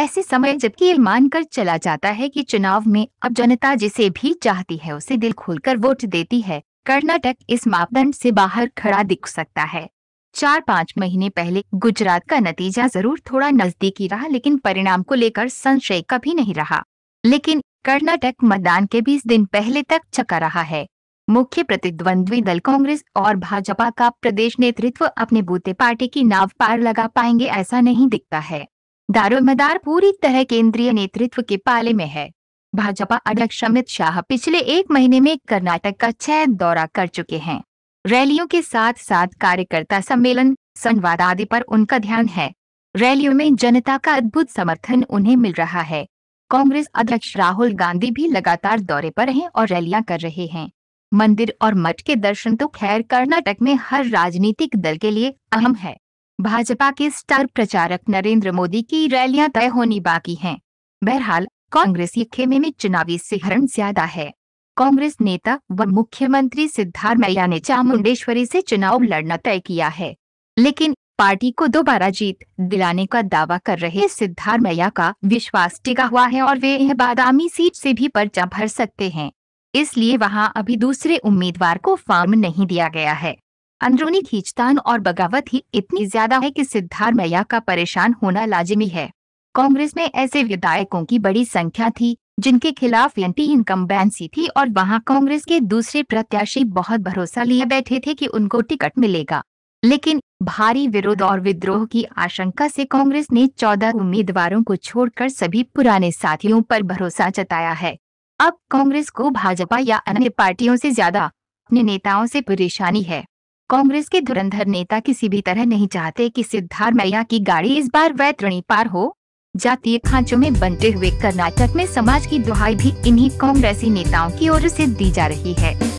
ऐसे समय जबकि ये मानकर चला जाता है कि चुनाव में अब जनता जिसे भी चाहती है उसे दिल खोलकर वोट देती है कर्नाटक इस मापदंड से बाहर खड़ा दिख सकता है चार पाँच महीने पहले गुजरात का नतीजा जरूर थोड़ा नजदीकी रहा लेकिन परिणाम को लेकर संशय कभी नहीं रहा लेकिन कर्नाटक मतदान के 20 दिन पहले तक चका रहा है मुख्य प्रतिद्वंद्वी दल कांग्रेस और भाजपा का प्रदेश नेतृत्व अपने बूते पार्टी की नाव पार लगा पाएंगे ऐसा नहीं दिखता है दारोमदार पूरी तरह केंद्रीय नेतृत्व के पाले में है भाजपा अध्यक्ष अमित शाह पिछले एक महीने में कर्नाटक का छह दौरा कर चुके हैं रैलियों के साथ साथ कार्यकर्ता सम्मेलन संवाद आदि पर उनका ध्यान है रैलियों में जनता का अद्भुत समर्थन उन्हें मिल रहा है कांग्रेस अध्यक्ष राहुल गांधी भी लगातार दौरे पर हैं और रैलियां कर रहे हैं मंदिर और मठ के दर्शन तो खैर कर्नाटक में हर राजनीतिक दल के लिए अहम है भाजपा के स्टार प्रचारक नरेंद्र मोदी की रैलियां तय होनी बाकी हैं। बहरहाल के खेमे में चुनावी सिहरण ज्यादा है कांग्रेस नेता व मुख्यमंत्री मैया ने चामुंडेश्वरी से चुनाव लड़ना तय किया है लेकिन पार्टी को दोबारा जीत दिलाने का दावा कर रहे सिद्धार्थ मैया का विश्वास टिका हुआ है और वे यह बादामी सीट से भी पर्चा भर सकते हैं इसलिए वहां अभी दूसरे उम्मीदवार को फॉर्म नहीं दिया गया है अंदरूनी खींचतान और बगावत ही इतनी ज्यादा है कि सिद्धारमैया का परेशान होना लाजिमी है कांग्रेस में ऐसे विधायकों की बड़ी संख्या थी जिनके खिलाफ एंटी इनकम्बेंसी थी और वहां कांग्रेस के दूसरे प्रत्याशी बहुत भरोसा लिए बैठे थे कि उनको टिकट मिलेगा लेकिन भारी विरोध और विद्रोह की आशंका से कांग्रेस ने चौदह उम्मीदवारों को छोड़कर सभी पुराने साथियों पर भरोसा जताया है अब कांग्रेस को भाजपा या अन्य पार्टियों से ज्यादा अपने नेताओं से परेशानी है कांग्रेस के धुरंधर नेता किसी भी तरह नहीं चाहते कि सिद्धारमैया की गाड़ी इस बार वैतरणी पार हो जातीय खांचों में बनते हुए कर्नाटक में समाज की दुहाई भी इन्हीं कांग्रेसी नेताओं की ओर से दी जा रही है